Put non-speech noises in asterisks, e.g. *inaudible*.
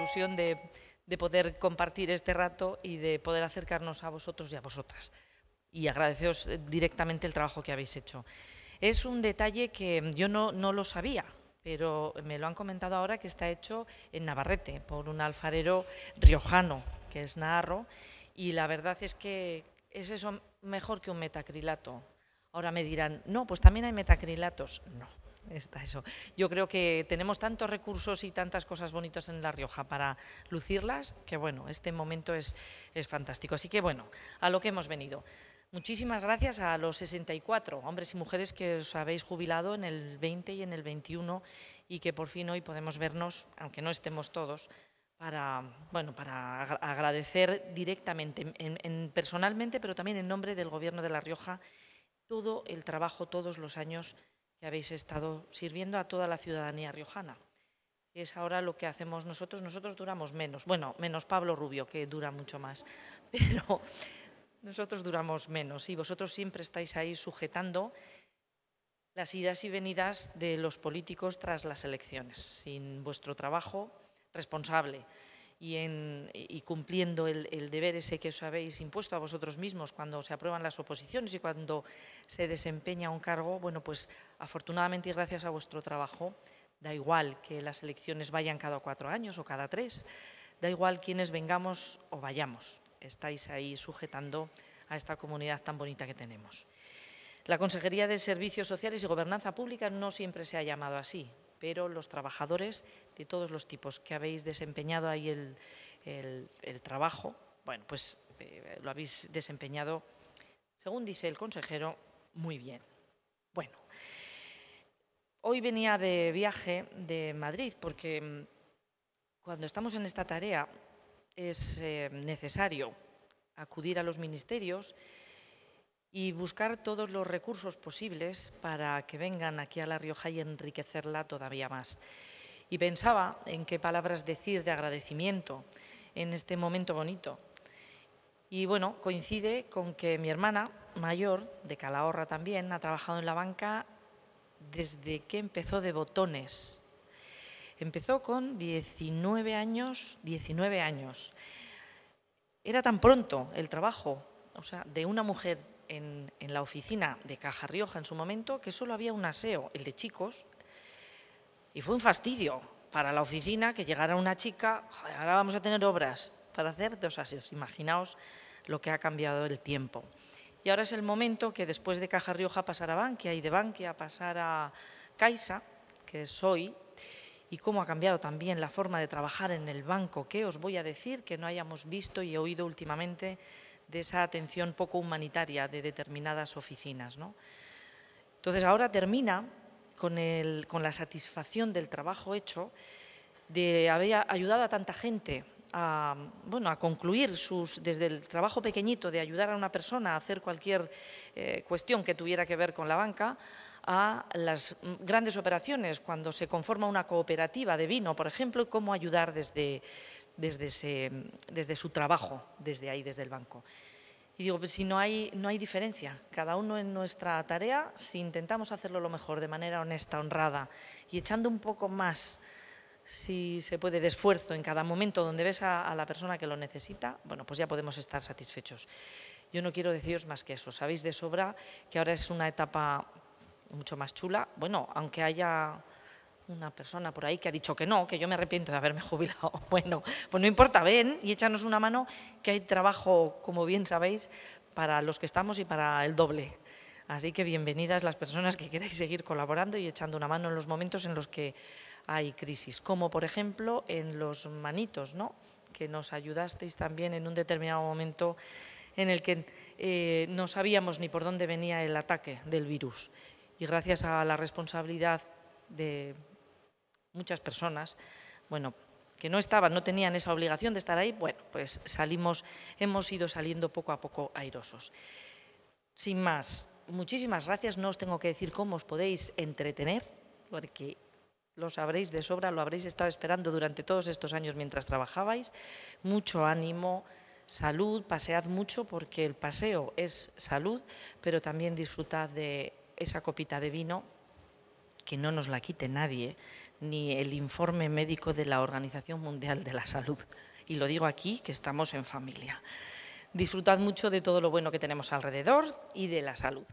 ilusión de, poder compartir este rato y de poder acercarnos a vosotros y a vosotras. Y agradeceros eh, directamente el trabajo que habéis hecho. Es un detalle que yo no, no lo sabía, pero me lo han comentado ahora que está hecho en Navarrete por un alfarero riojano, que es Naharro, y la verdad es que es eso mejor que un metacrilato. Ahora me dirán, no, pues también hay metacrilatos. No, eso. Yo creo que tenemos tantos recursos y tantas cosas bonitas en La Rioja para lucirlas, que bueno, este momento es, es fantástico. Así que bueno, a lo que hemos venido. Muchísimas gracias a los 64 hombres y mujeres que os habéis jubilado en el 20 y en el 21 y que por fin hoy podemos vernos, aunque no estemos todos, para, bueno, para agradecer directamente, personalmente, pero también en nombre del Gobierno de La Rioja, todo el trabajo, todos los años que habéis estado sirviendo a toda la ciudadanía riojana. Es ahora lo que hacemos nosotros. Nosotros duramos menos. Bueno, menos Pablo Rubio, que dura mucho más. *laughs* Pero nosotros duramos menos y vosotros siempre estáis ahí sujetando las idas y venidas de los políticos tras las elecciones. Sin vuestro trabajo responsable, y, cumpliendo el, el, deber ese que os habéis impuesto a vosotros mismos cuando se aprueban las oposiciones y cuando se desempeña un cargo, bueno, pues afortunadamente y gracias a vuestro trabajo, da igual que las elecciones vayan cada cuatro años o cada tres, da igual quienes vengamos o vayamos, estáis ahí sujetando a esta comunidad tan bonita que tenemos. La Consejería de Servicios Sociales y Gobernanza Pública no siempre se ha llamado así pero los trabajadores de todos los tipos que habéis desempeñado ahí el, trabajo, bueno, pues eh, lo habéis desempeñado, según dice el consejero, muy bien. Bueno, hoy venía de viaje de Madrid porque mm, cuando estamos en esta tarea es eh, necesario acudir a los ministerios, y buscar todos los recursos posibles para que vengan aquí a La Rioja y enriquecerla todavía más. Y pensaba en qué palabras decir de agradecimiento en este momento bonito. Y bueno, coincide con que mi hermana mayor, de Calahorra también, ha trabajado en la banca desde que empezó de botones. Empezó con 19 años, 19 años. Era tan pronto el trabajo, o sea, de una mujer en, la oficina de Caja Rioja en su momento que solo había un aseo, el de chicos, y fue un fastidio para la oficina que llegara una chica, ahora vamos a tener obras para hacer dos aseos, imaginaos lo que ha cambiado el tiempo. Y ahora es el momento que después de Caja Rioja pasar a Bankia y de Bankia pasar a Caixa, que es hoy, y cómo ha cambiado también la forma de trabajar en el banco, que os voy a decir que no hayamos visto y oído últimamente de esa atención poco humanitaria de determinadas oficinas. ¿no? Entonces ahora termina con, el, con la satisfacción del trabajo hecho, de haber ayudado a tanta gente a, bueno, a concluir sus, desde el trabajo pequeñito de ayudar a una persona a hacer cualquier eh, cuestión que tuviera que ver con la banca, a las grandes operaciones, cuando se conforma una cooperativa de vino, por ejemplo, cómo ayudar desde, desde, ese, desde su trabajo, desde ahí, desde el banco. Y digo, pues si no hay, no hay diferencia, cada uno en nuestra tarea, si intentamos hacerlo lo mejor, de manera honesta, honrada y echando un poco más, si se puede, de esfuerzo en cada momento donde ves a, a la persona que lo necesita, bueno, pues ya podemos estar satisfechos. Yo no quiero deciros más que eso. Sabéis de sobra que ahora es una etapa mucho más chula. Bueno, aunque haya una persona por ahí que ha dicho que no, que yo me arrepiento de haberme *laughs* jubilado. Bueno, pues no importa, ven y échanos una mano, que hay trabajo, como bien sabéis, para los que estamos y para el doble. Así que bienvenidas las personas que queráis seguir colaborando y echando una mano en los momentos en los que hay crisis, como por ejemplo en los manitos, ¿no? que nos ayudasteis también en un determinado momento en el que eh, no sabíamos ni por dónde venía el ataque del virus. Y gracias a la responsabilidad de muchas personas, bueno, que no estaban, no tenían esa obligación de estar ahí, bueno, pues salimos, hemos ido saliendo poco a poco airosos. Sin más, muchísimas gracias, no os tengo que decir cómo os podéis entretener, porque lo sabréis de sobra, lo habréis estado esperando durante todos estos años mientras trabajabais. Mucho ánimo, salud, pasead mucho, porque el paseo es salud, pero también disfrutad de esa copita de vino que no nos la quite nadie, ni el informe médico de la Organización Mundial de la Salud. Y lo digo aquí, que estamos en familia. Disfrutad mucho de todo lo bueno que tenemos alrededor y de la salud.